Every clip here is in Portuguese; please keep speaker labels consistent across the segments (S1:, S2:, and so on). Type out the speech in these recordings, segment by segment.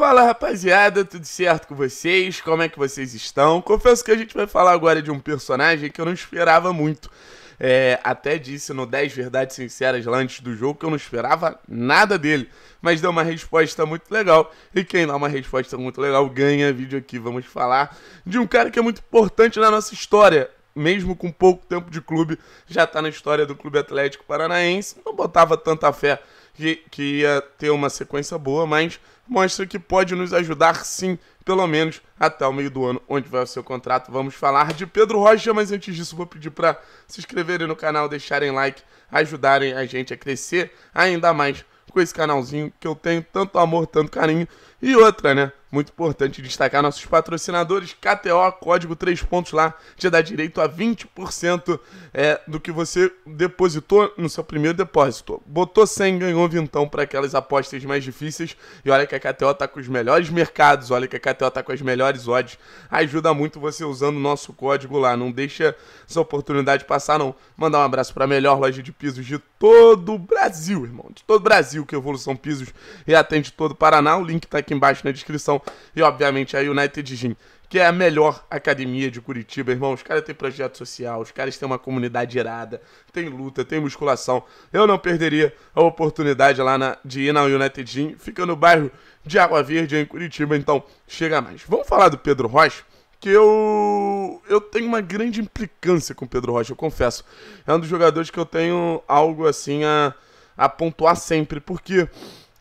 S1: Fala rapaziada, tudo certo com vocês? Como é que vocês estão? Confesso que a gente vai falar agora de um personagem que eu não esperava muito. É, até disse no 10 Verdades Sinceras lá antes do jogo que eu não esperava nada dele, mas deu uma resposta muito legal. E quem dá uma resposta muito legal ganha vídeo aqui. Vamos falar de um cara que é muito importante na nossa história, mesmo com pouco tempo de clube, já está na história do Clube Atlético Paranaense. Não botava tanta fé que, que ia ter uma sequência boa, mas mostra que pode nos ajudar sim, pelo menos até o meio do ano, onde vai o seu contrato. Vamos falar de Pedro Rocha, mas antes disso vou pedir para se inscreverem no canal, deixarem like, ajudarem a gente a crescer ainda mais com esse canalzinho que eu tenho tanto amor, tanto carinho. E outra, né? Muito importante destacar nossos patrocinadores, KTO, código 3 pontos lá, te dá direito a 20% é, do que você depositou no seu primeiro depósito. Botou 100, ganhou vintão para aquelas apostas mais difíceis. E olha que a KTO tá com os melhores mercados, olha que a KTO tá com as melhores odds. Ajuda muito você usando o nosso código lá, não deixa essa oportunidade passar não. Mandar um abraço para a melhor loja de pisos de todo o Brasil, irmão. De todo o Brasil que é Evolução Pisos e atende todo o Paraná. O link tá aqui embaixo na descrição e, obviamente, a United Gym, que é a melhor academia de Curitiba, irmão. Os caras têm projeto social, os caras têm uma comunidade irada, tem luta, tem musculação. Eu não perderia a oportunidade lá na, de ir na United Gym. Fica no bairro de Água Verde, em Curitiba, então chega mais. Vamos falar do Pedro Rocha? que eu eu tenho uma grande implicância com o Pedro Rocha, eu confesso. É um dos jogadores que eu tenho algo assim a, a pontuar sempre, porque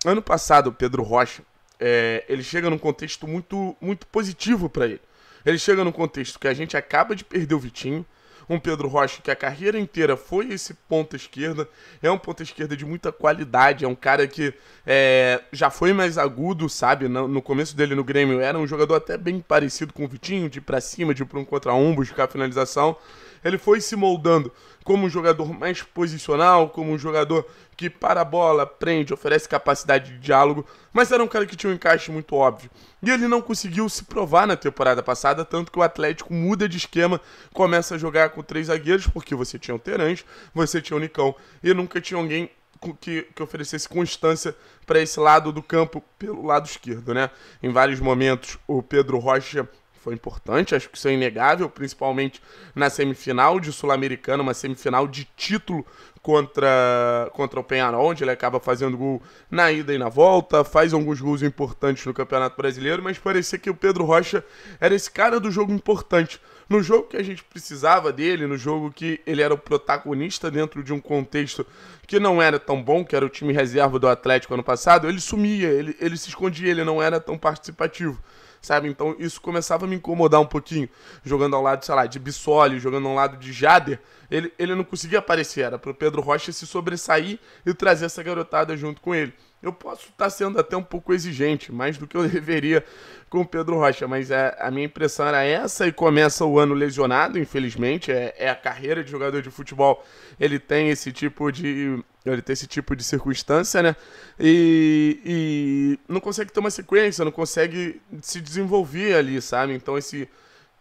S1: ano passado o Pedro Rocha é, ele chega num contexto muito, muito positivo para ele. Ele chega num contexto que a gente acaba de perder o Vitinho, um Pedro Rocha que a carreira inteira foi esse ponta esquerda, é um ponta esquerda de muita qualidade, é um cara que é, já foi mais agudo, sabe? No, no, começo dele no Grêmio era um jogador até bem parecido com o Vitinho, de para cima, de para um contra um, buscar finalização. Ele foi se moldando como um jogador mais posicional, como um jogador que para a bola, prende, oferece capacidade de diálogo, mas era um cara que tinha um encaixe muito óbvio. E ele não conseguiu se provar na temporada passada, tanto que o Atlético muda de esquema, começa a jogar com três zagueiros, porque você tinha o Terãs, você tinha o Nicão, e nunca tinha alguém que, que, oferecesse constância para esse lado do campo, pelo lado esquerdo, né? Em vários momentos, o Pedro Rocha foi importante, acho que isso é inegável, principalmente na semifinal de Sul-Americana, uma semifinal de título contra, contra o Penharol, onde ele acaba fazendo gol na ida e na volta, faz alguns gols importantes no Campeonato Brasileiro, mas parecia que o Pedro Rocha era esse cara do jogo importante. No jogo que a gente precisava dele, no jogo que ele era o protagonista dentro de um contexto que não era tão bom, que era o time reserva do Atlético ano passado, ele sumia, ele, ele se escondia, ele não era tão participativo sabe? Então isso começava a me incomodar um pouquinho, jogando ao lado, sei lá, de Bissoli, jogando ao lado de Jader, ele, ele não conseguia aparecer, era o Pedro Rocha se sobressair e trazer essa garotada junto com ele. Eu posso estar tá sendo até um pouco exigente, mais do que eu deveria com o Pedro Rocha, mas a, é, a minha impressão era essa e começa o ano lesionado, infelizmente. É, é a carreira de jogador de futebol, ele tem esse tipo de ele ter esse tipo de circunstância, né? E, e não consegue ter uma sequência, não consegue se desenvolver ali, sabe? Então esse,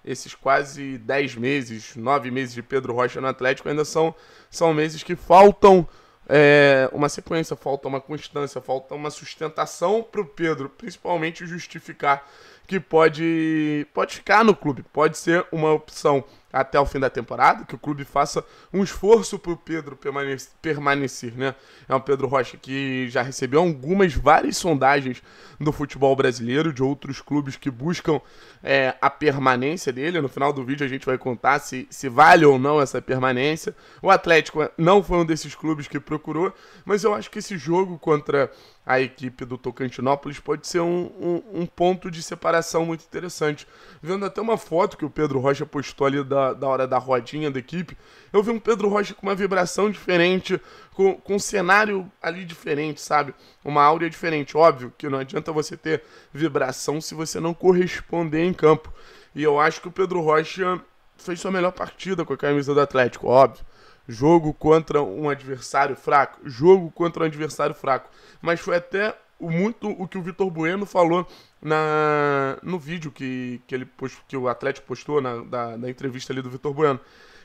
S1: esses quase 10 meses, 9 meses de Pedro Rocha no Atlético ainda são, são meses que faltam é, uma sequência, falta uma constância, falta uma sustentação para o Pedro, principalmente justificar que pode, pode ficar no clube, pode ser uma opção até o fim da temporada, que o clube faça um esforço para o Pedro permanecer, permanecer, né? É um Pedro Rocha que já recebeu algumas, várias sondagens do futebol brasileiro, de outros clubes que buscam é, a permanência dele. No final do vídeo a gente vai contar se, se vale ou não essa permanência. O Atlético não foi um desses clubes que procurou, mas eu acho que esse jogo contra a equipe do Tocantinópolis pode ser um, um, um ponto de separação muito interessante. Vendo até uma foto que o Pedro Rocha postou ali da da, da hora da rodinha da equipe, eu vi um Pedro Rocha com uma vibração diferente, com, com um cenário ali diferente, sabe? Uma áurea diferente. Óbvio que não adianta você ter vibração se você não corresponder em campo. E eu acho que o Pedro Rocha fez sua melhor partida com a camisa do Atlético, óbvio. Jogo contra um adversário fraco, jogo contra um adversário fraco. Mas foi até muito o que o Vitor Bueno falou na, no vídeo que, que, ele post, que o Atlético postou na da, da entrevista ali do Vitor Bueno.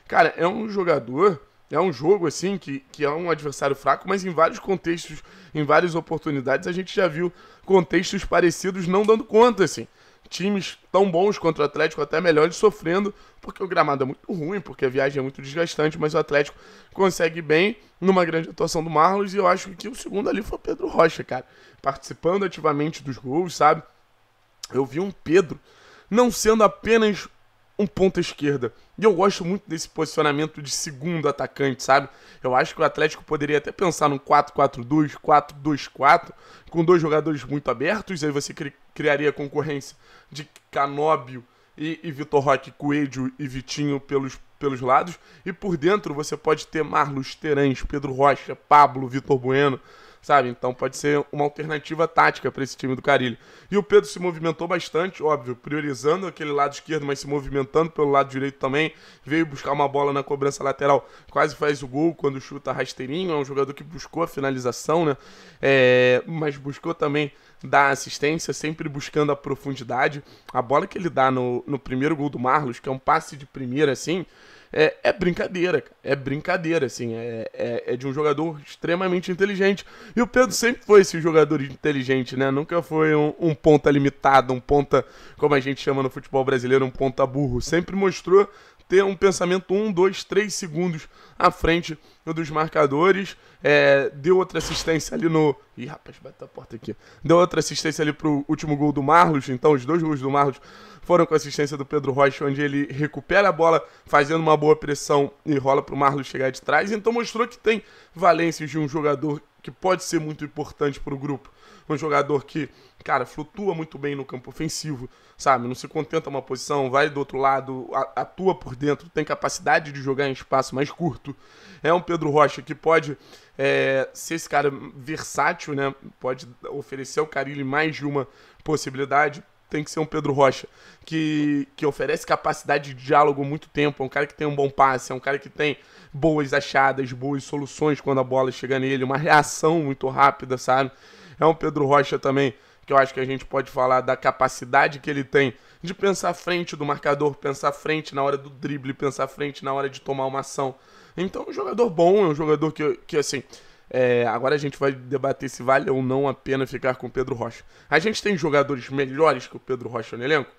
S1: Cara, é um jogador, é um jogo assim que, que é um adversário fraco, mas em vários contextos, em várias oportunidades, a gente já viu contextos parecidos não dando conta, assim. Times tão bons contra o Atlético, até melhores, sofrendo, porque o gramado é muito ruim, porque a viagem é muito desgastante, mas o Atlético consegue bem numa grande atuação do Marlos, e eu acho que o segundo ali foi Pedro Rocha, cara. Participando ativamente dos gols, sabe? eu vi um Pedro não sendo apenas um ponta esquerda. E eu gosto muito desse posicionamento de segundo atacante, sabe? Eu acho que o Atlético poderia até pensar num 4-4-2, 4-2-4, com dois jogadores muito abertos, aí você cri criaria concorrência de Canóbio e, e Vitor Roque, Coelho e Vitinho pelos, pelos lados, e por dentro você pode ter Marlos, Terães, Pedro Rocha, Pablo, Vitor Bueno, sabe? Então pode ser uma alternativa tática para esse time do Carilho. E o Pedro se movimentou bastante, óbvio, priorizando aquele lado esquerdo, mas se movimentando pelo lado direito também. Veio buscar uma bola na cobrança lateral, quase faz o gol quando chuta rasteirinho. É um jogador que buscou a finalização, né? É, mas buscou também dar assistência, sempre buscando a profundidade. A bola que ele dá no, no primeiro gol do Marlos, que é um passe de primeira assim é, é brincadeira, É brincadeira, assim. É, é, é, de um jogador extremamente inteligente. E o Pedro sempre foi esse jogador inteligente, né? Nunca foi um, um ponta limitado, um ponta, como a gente chama no futebol brasileiro, um ponta burro. Sempre mostrou ter um pensamento um, dois, três segundos à frente dos marcadores. É, deu outra assistência ali no. Ih, rapaz, bateu a porta aqui. Deu outra assistência ali pro último gol do Marlos. Então, os dois gols do Marlos foram com a assistência do Pedro Rocha, onde ele recupera a bola, fazendo uma boa pressão e rola pro Marlos chegar de trás. Então, mostrou que tem valências de um jogador que pode ser muito importante para o grupo um jogador que, cara, flutua muito bem no campo ofensivo, sabe? Não se contenta uma posição, vai do outro lado, atua por dentro, tem capacidade de jogar em espaço mais curto. É um Pedro Rocha que pode é, ser esse cara versátil, né? Pode oferecer ao Carille mais de uma possibilidade tem que ser um Pedro Rocha, que, que oferece capacidade de diálogo muito tempo, é um cara que tem um bom passe, é um cara que tem boas achadas, boas soluções quando a bola chega nele, uma reação muito rápida, sabe? É um Pedro Rocha também que eu acho que a gente pode falar da capacidade que ele tem de pensar frente do marcador, pensar frente na hora do drible, pensar frente na hora de tomar uma ação. Então, é um jogador bom, é um jogador que, que assim. É, agora a gente vai debater se vale ou não a pena ficar com o Pedro Rocha. A gente tem jogadores melhores que o Pedro Rocha no elenco?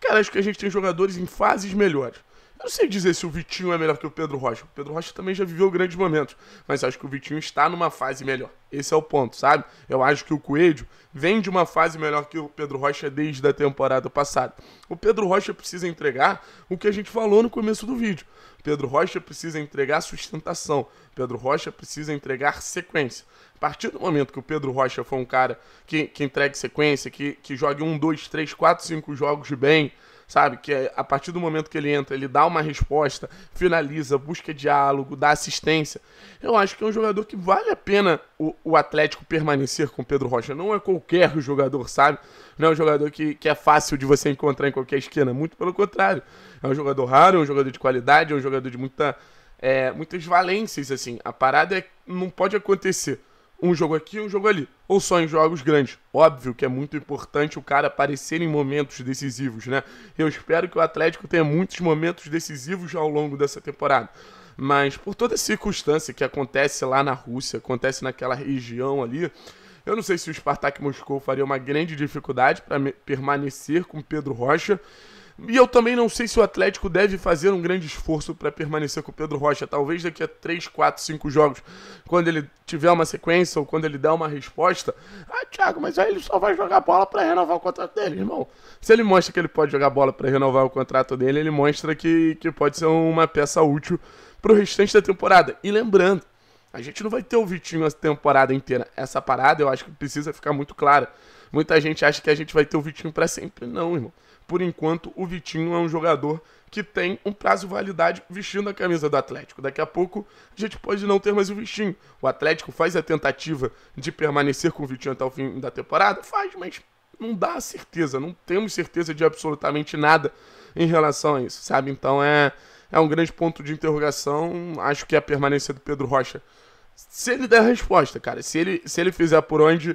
S1: Cara, acho que a gente tem jogadores em fases melhores. Eu não sei dizer se o Vitinho é melhor que o Pedro Rocha. O Pedro Rocha também já viveu grandes momentos, mas acho que o Vitinho está numa fase melhor. Esse é o ponto, sabe? Eu acho que o Coelho vem de uma fase melhor que o Pedro Rocha desde a temporada passada. O Pedro Rocha precisa entregar o que a gente falou no começo do vídeo. Pedro Rocha precisa entregar sustentação. Pedro Rocha precisa entregar sequência. A partir do momento que o Pedro Rocha for um cara que, que entregue sequência, que, que jogue um, dois, três, quatro, cinco jogos bem, sabe? Que é, a partir do momento que ele entra, ele dá uma resposta, finaliza, busca diálogo, dá assistência. Eu acho que é um jogador que vale a pena o, o Atlético permanecer com o Pedro Rocha. Não é qualquer jogador, sabe? Não é um jogador que, que é fácil de você encontrar em qualquer esquina. Muito pelo contrário. É um jogador raro, é um jogador de qualidade, é um jogador de muita, é, muitas valências, assim. A parada é, não pode acontecer um jogo aqui um jogo ali ou só em jogos grandes. Óbvio que é muito importante o cara aparecer em momentos decisivos, né? Eu espero que o Atlético tenha muitos momentos decisivos ao longo dessa temporada. Mas por toda circunstância que acontece lá na Rússia, acontece naquela região ali, eu não sei se o Spartak Moscou faria uma grande dificuldade para permanecer com Pedro Rocha. E eu também não sei se o Atlético deve fazer um grande esforço para permanecer com o Pedro Rocha. Talvez daqui a 3, 4, 5 jogos, quando ele tiver uma sequência ou quando ele der uma resposta. Ah, Thiago, mas aí ele só vai jogar bola para renovar o contrato dele, irmão. Se ele mostra que ele pode jogar bola para renovar o contrato dele, ele mostra que, que pode ser uma peça útil para o restante da temporada. E lembrando, a gente não vai ter o Vitinho a temporada inteira. Essa parada eu acho que precisa ficar muito clara. Muita gente acha que a gente vai ter o Vitinho para sempre. Não, irmão. Por enquanto, o Vitinho é um jogador que tem um prazo de validade vestindo a camisa do Atlético. Daqui a pouco, a gente pode não ter mais o Vitinho. O Atlético faz a tentativa de permanecer com o Vitinho até o fim da temporada? Faz, mas não dá certeza. Não temos certeza de absolutamente nada em relação a isso, sabe? Então é, é um grande ponto de interrogação. Acho que a permanência do Pedro Rocha. Se ele der a resposta, cara, se ele, se ele fizer por onde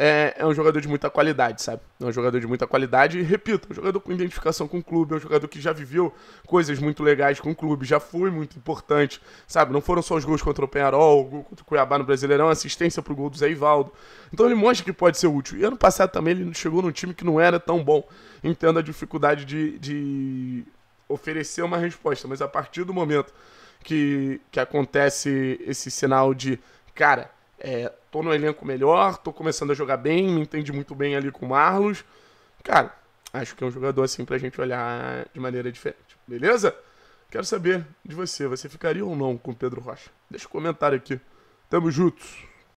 S1: é, é um jogador de muita qualidade, sabe? É um jogador de muita qualidade e, repito, é um jogador com identificação com o clube, é um jogador que já viveu coisas muito legais com o clube, já foi muito importante, sabe? Não foram só os gols contra o Penharol, o gol contra o Cuiabá no Brasileirão, assistência pro gol do Zé Ivaldo. Então ele mostra que pode ser útil. E ano passado também ele chegou num time que não era tão bom. Entendo a dificuldade de, de oferecer uma resposta, mas a partir do momento que, que acontece esse sinal de, cara, é, tô no elenco melhor, tô começando a jogar bem, me entende muito bem ali com o Marlos. Cara, acho que é um jogador assim pra gente olhar de maneira diferente, beleza? Quero saber de você, você ficaria ou não com o Pedro Rocha? Deixa um comentário aqui. Tamo juntos.